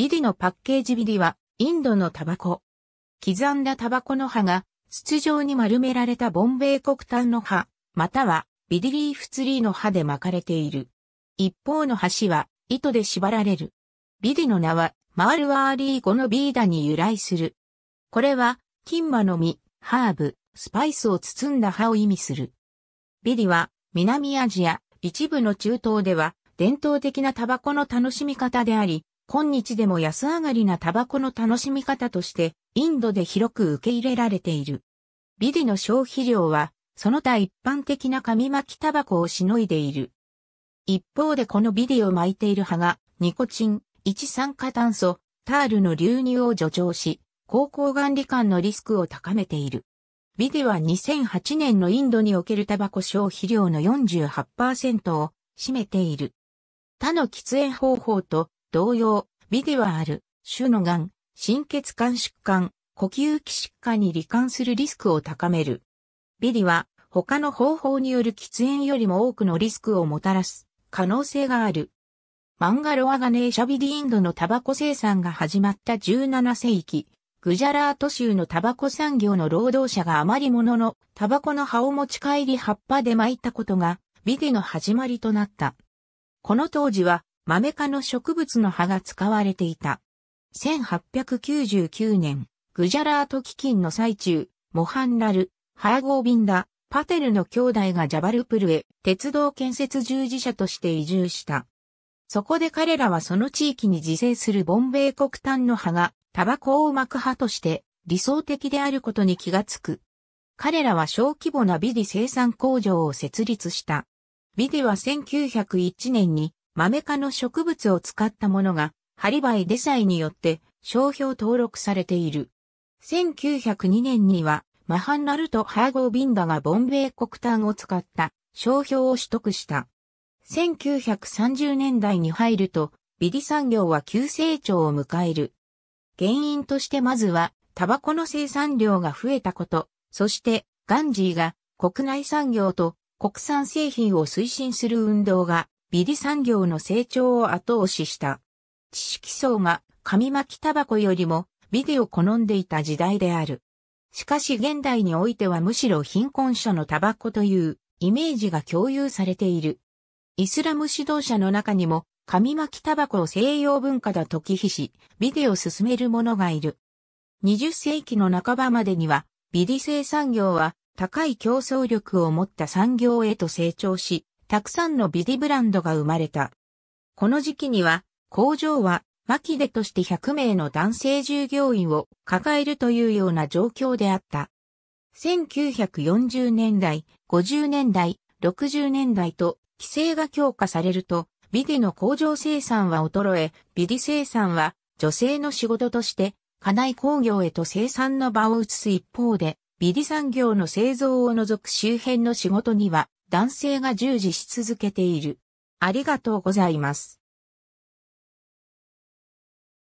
ビディのパッケージビディは、インドのタバコ。刻んだタバコの葉が、筒状に丸められたボンベイ黒炭の葉、または、ビディリーフツリーの葉で巻かれている。一方の端は、糸で縛られる。ビディの名は、マールワーリー語のビーダに由来する。これは、金馬の実、ハーブ、スパイスを包んだ葉を意味する。ビディは、南アジア、一部の中東では、伝統的なタバコの楽しみ方であり、今日でも安上がりなタバコの楽しみ方として、インドで広く受け入れられている。ビディの消費量は、その他一般的な紙巻きタバコをしのいでいる。一方でこのビディを巻いている葉が、ニコチン、一酸化炭素、タールの流入を助長し、高校眼理感のリスクを高めている。ビディは2008年のインドにおけるタバコ消費量の48%を占めている。他の喫煙方法と同様、ビデはある、種の癌、心血管疾患、呼吸器疾患に罹患するリスクを高める。ビデは、他の方法による喫煙よりも多くのリスクをもたらす可能性がある。マンガロアガネーシャビディインドのタバコ生産が始まった17世紀、グジャラート州のタバコ産業の労働者があまりものタバコの葉を持ち帰り葉っぱで巻いたことがビデの始まりとなった。この当時は豆科の植物の葉が使われていた。1899年、グジャラート基金の最中、モハンラル、ハーゴービンダ、パテルの兄弟がジャバルプルへ鉄道建設従事者として移住した。そこで彼らはその地域に自生するボンベイ国炭の葉がタバコを巻く葉として理想的であることに気がつく。彼らは小規模なビディ生産工場を設立した。ビディは1901年に豆科の植物を使ったものが、ハリバイデサイによって商標登録されている。1902年には、マハンナルト・ハーゴービンダがボンベイ国炭を使った商標を取得した。1930年代に入ると、ビディ産業は急成長を迎える。原因としてまずは、タバコの生産量が増えたこと、そして、ガンジーが国内産業と国産製品を推進する運動がビリ産業の成長を後押しした。知識層が紙巻きタバコよりもビデを好んでいた時代である。しかし現代においてはむしろ貧困者のタバコというイメージが共有されている。イスラム指導者の中にも紙巻きタバコを西洋文化だと忌避し、ビデを進める者がいる。20世紀の半ばまでには、ビディ製産業は高い競争力を持った産業へと成長し、たくさんのビディブランドが生まれた。この時期には、工場は、巻出として100名の男性従業員を抱えるというような状況であった。1940年代、50年代、60年代と規制が強化されると、ビディの工場生産は衰え、ビディ生産は女性の仕事として、家内工業へと生産の場を移す一方で、ビディ産業の製造を除く周辺の仕事には男性が従事し続けている。ありがとうございます。